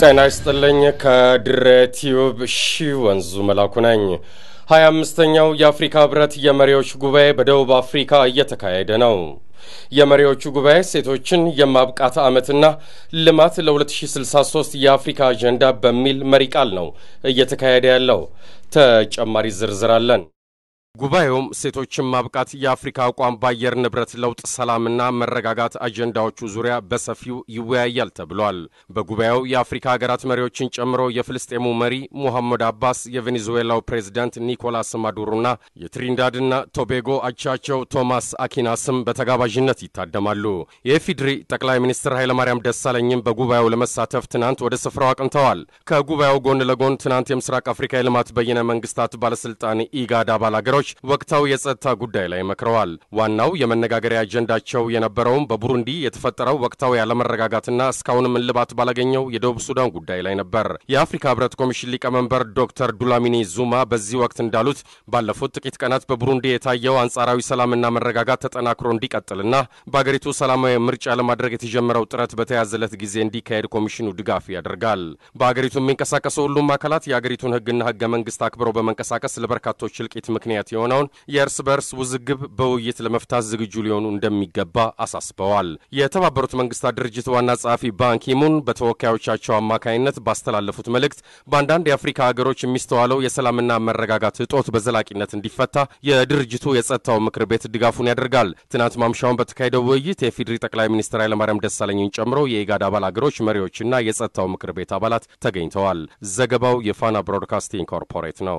ጤና ይስጥልኝ። ከድሬ ቲዩብ ሺ ወንዙ መላኩ ነኝ። ሀያ አምስተኛው የአፍሪካ ህብረት የመሪዎች ጉባኤ በደቡብ አፍሪካ እየተካሄደ ነው። የመሪዎቹ ጉባኤ ሴቶችን የማብቃት ዓመትና ልማት ለ2063 የአፍሪካ አጀንዳ በሚል መሪ ቃል ነው እየተካሄደ ያለው። ተጨማሪ ዝርዝር አለን። ጉባኤውም ሴቶችን ማብቃት፣ የአፍሪካ አቋም በአየር ንብረት ለውጥ፣ ሰላምና መረጋጋት አጀንዳዎቹ ዙሪያ በሰፊው ይወያያል ተብሏል። በጉባኤው የአፍሪካ ሀገራት መሪዎችን ጨምሮ የፍልስጤሙ መሪ ሙሐመድ አባስ፣ የቬኔዙዌላው ፕሬዚዳንት ኒኮላስ ማዱሮና የትሪንዳድና ቶቤጎ አቻቸው ቶማስ አኪናስም በተጋባዥነት ይታደማሉ። የኢፌዴሪ ጠቅላይ ሚኒስትር ኃይለማርያም ደሳለኝም በጉባኤው ለመሳተፍ ትናንት ወደ ስፍራው አቅንተዋል። ከጉባኤው ጎን ለጎን ትናንት የምስራቅ አፍሪካ የልማት በይነ መንግስታት ባለስልጣን ኢጋድ አባል አገሮች መሪዎች ወቅታዊ የጸጥታ ጉዳይ ላይ መክረዋል። ዋናው የመነጋገሪያ አጀንዳቸው የነበረውም በቡሩንዲ የተፈጠረው ወቅታዊ አለመረጋጋትና እስካሁንም እልባት ባላገኘው የደቡብ ሱዳን ጉዳይ ላይ ነበር። የአፍሪካ ህብረት ኮሚሽን ሊቀመንበር ዶክተር ዱላሚኒ ዙማ በዚህ ወቅት እንዳሉት ባለፉት ጥቂት ቀናት በቡሩንዲ የታየው አንጻራዊ ሰላምና መረጋጋት ተጠናክሮ እንዲቀጥልና በአገሪቱ ሰላማዊ ምርጫ ለማድረግ የተጀመረው ጥረት በተያዘለት ጊዜ እንዲካሄድ ኮሚሽኑ ድጋፍ ያደርጋል። በአገሪቱ የሚንቀሳቀሱ ሁሉም አካላት የአገሪቱን ህግና ህገ መንግስት አክብረው በመንቀሳቀስ ለበርካቶች እልቂት ምክንያት የሆነውን የእርስ በርስ ውዝግብ በውይይት ለመፍታት ዝግጁ ሊሆኑ እንደሚገባ አሳስበዋል። የተባበሩት መንግስታት ድርጅት ዋና ጸሐፊ ባንኪሙን በተወካዮቻቸው አማካይነት ባስተላለፉት መልእክት በአንዳንድ የአፍሪካ ሀገሮች የሚስተዋለው የሰላምና መረጋጋት እጦት በዘላቂነት እንዲፈታ የድርጅቱ የጸጥታው ምክር ቤት ድጋፉን ያደርጋል። ትናንት ማምሻውን በተካሄደው ውይይት የፊድሪ ጠቅላይ ሚኒስትር ኃይለማርያም ደሳለኝን ጨምሮ የኢጋድ አባል ሀገሮች መሪዎችና የጸጥታው ምክር ቤት አባላት ተገኝተዋል። ዘገባው የፋና ብሮድካስቲንግ ኮርፖሬት ነው።